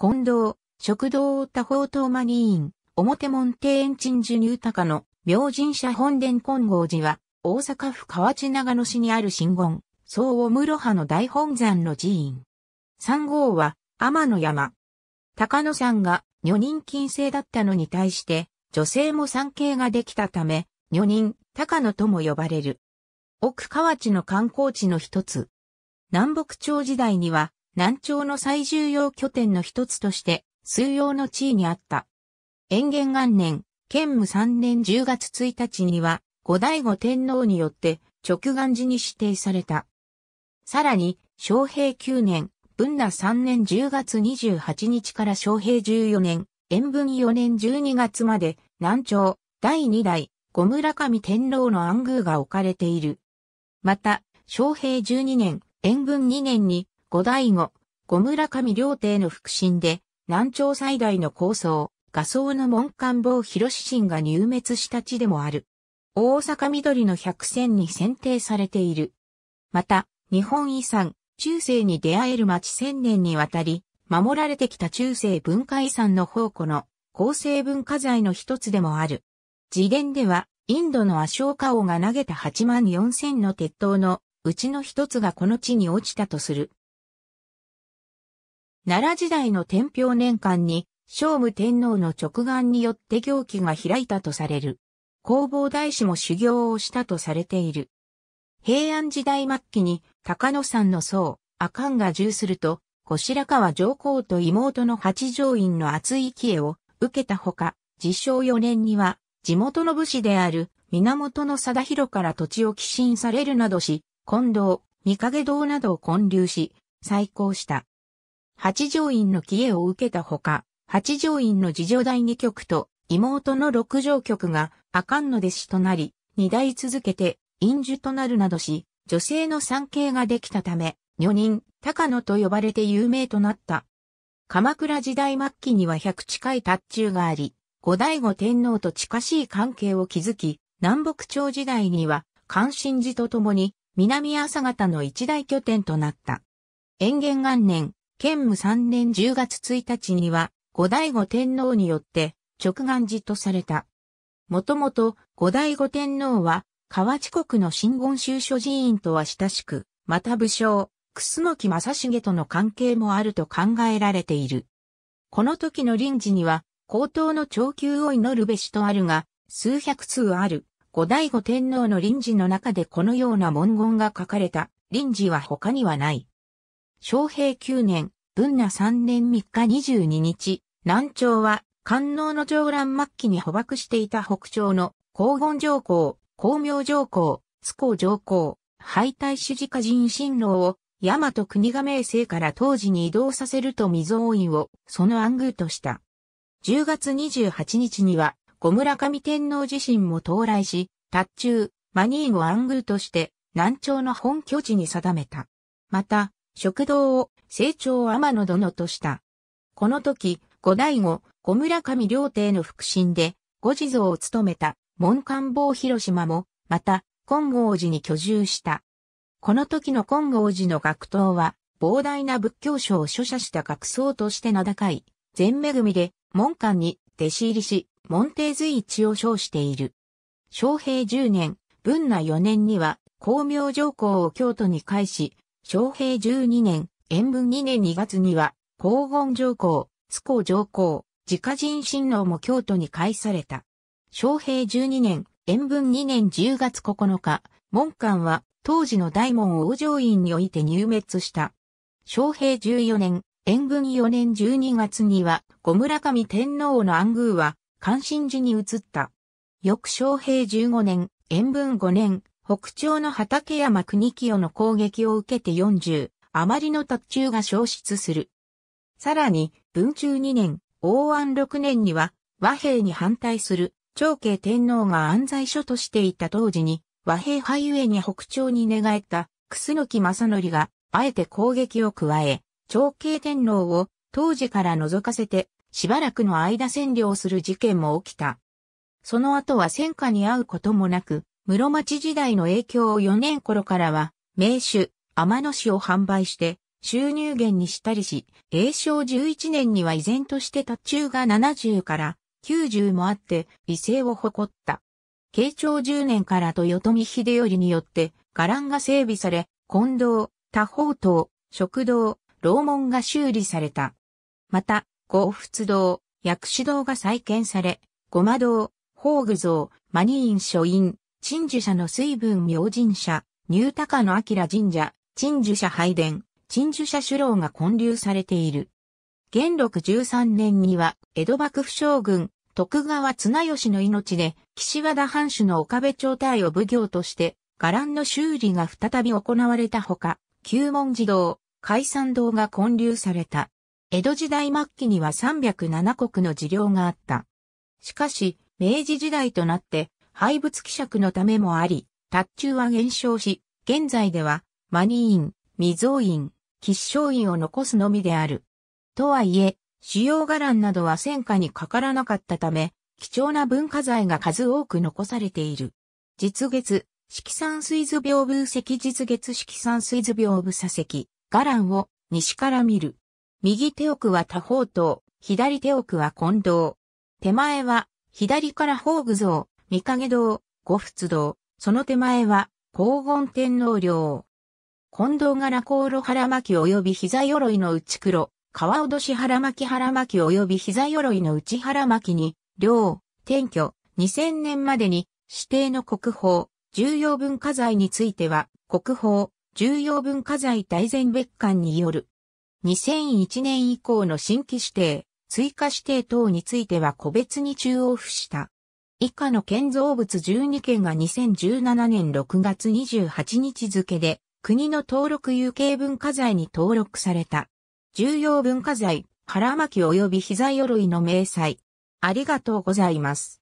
近藤、食堂多方マニ議員、表門庭園鎮樹入高の明神社本殿金剛寺は、大阪府河内長野市にある神言、総を室派の大本山の寺院。三号は、天の山。高野山が女人禁制だったのに対して、女性も参詣ができたため、女人、高野とも呼ばれる。奥河内の観光地の一つ。南北朝時代には、南朝の最重要拠点の一つとして、数用の地位にあった。延元元年、建武3年10月1日には、後醍醐天皇によって直願寺に指定された。さらに、昭平9年、文那3年10月28日から昭平14年、延文4年12月まで、南朝、第2代、五村上天皇の暗宮が置かれている。また、昭平12年、延文2年に、五代後、五村上両帝の腹心で、南朝最大の高層、画層の門官坊広志神が入滅した地でもある。大阪緑の百選に選定されている。また、日本遺産、中世に出会える町千年にわたり、守られてきた中世文化遺産の宝庫の構成文化財の一つでもある。自伝では、インドのアショーカ王が投げた8万4千の鉄塔のうちの一つがこの地に落ちたとする奈良時代の天平年間に、聖武天皇の直眼によって行基が開いたとされる。弘法大師も修行をしたとされている。平安時代末期に高野山の僧、阿寒が従すると、後白河上皇と妹の八条院の厚い帰依を受けたほか、自称4年には地元の武士である源貞弘から土地を寄進されるなどし、近藤、三影堂などを建立し、再興した。八条院の帰依を受けたほか、八条院の次女第二局と妹の六条局が阿寒の弟子となり、二代続けて院主となるなどし、女性の産経ができたため、女人、高野と呼ばれて有名となった。鎌倉時代末期には100近い達中があり、後醍醐天皇と近しい関係を築き、南北朝時代には関心寺とともに南朝方の一大拠点となった。延元元年、建武3年10月1日には、後醍醐天皇によって直眼寺とされた。もともと、後醍醐天皇は、河内国の真言宗諸寺院とは親しく、また武将、楠木正成との関係もあると考えられている。この時の臨時には、高等の長久を祈るべしとあるが、数百通ある、後醍醐天皇の臨時の中でこのような文言が書かれた、臨時は他にはない。昌平9年、文那3年3日22日、南朝は、官能の上乱末期に捕獲していた北朝の、黄金上皇、光明上皇、津光上皇、敗退主事家人新郎を、大和国が名声から当時に移動させると未蔵院を、その暗宮とした。10月28日には、小村上天皇自身も到来し、達中、マニーゴ暗宮として、南朝の本拠地に定めた。また、食堂を成長天野殿とした。この時、五代後、小村上両帝の腹心で、五地蔵を務めた、門官坊広島も、また、金剛寺に居住した。この時の金剛寺の学頭は、膨大な仏教書を著者した学僧として名高い、全恵みで、門官に弟子入りし、門弟随一を称している。昌平十年、文那四年には、光明上皇を京都に返し、昭平12年、延文2年2月には、黄金上皇、津光上皇、自家人親王も京都に返された。昭平12年、延文2年10月9日、門官は当時の大門王上院において入滅した。昭平14年、延文4年12月には、小村上天皇の暗宮は、関心寺に移った。翌昭平15年、延文5年、北朝の畠山国清の攻撃を受けて40、余りの特注が消失する。さらに、文中2年、王安6年には、和平に反対する、長慶天皇が安在所としていた当時に、和平派ゆえに北朝に寝返った、楠木正則が、あえて攻撃を加え、長慶天皇を、当時から覗かせて、しばらくの間占領する事件も起きた。その後は戦火に遭うこともなく、室町時代の影響を4年頃からは、名酒、天野市を販売して、収入源にしたりし、栄正11年には依然として途中が70から90もあって威勢を誇った。慶長10年から豊臣秀頼によって伽藍が整備され、近道、多方島、食堂、楼門が修理された。また、五仏堂、薬師堂が再建され、五魔堂、宝具像、マニーン書院、鎮守社の水分明神社、ニュータカの明神社、鎮守社拝殿、鎮守社首楼が建立されている。元禄十三年には、江戸幕府将軍、徳川綱吉の命で、岸和田藩主の岡部町隊を奉行として、伽藍の修理が再び行われたほか、旧門寺堂、海山堂が建立された。江戸時代末期には307国の寺領があった。しかし、明治時代となって、廃物希釈のためもあり、達中は減少し、現在では、マニーン、未ショ吉祥ンを残すのみである。とはいえ、主要伽藍などは戦火にかからなかったため、貴重な文化財が数多く残されている。実月、色産水図屏風石実月色産水図屏風砂石、伽藍を西から見る。右手奥は多方塔、左手奥は近藤。手前は左から宝具像、御影堂、五仏堂、その手前は、黄金天皇陵。近藤柄香炉腹巻及び膝鎧の内黒、川とし腹巻腹巻及び膝鎧の内腹巻に、陵、転居、2000年までに、指定の国宝、重要文化財については、国宝、重要文化財大全別館による。2001年以降の新規指定、追加指定等については個別に中央付した。以下の建造物12件が2017年6月28日付で、国の登録有形文化財に登録された。重要文化財、腹巻及び膝鎧の明細。ありがとうございます。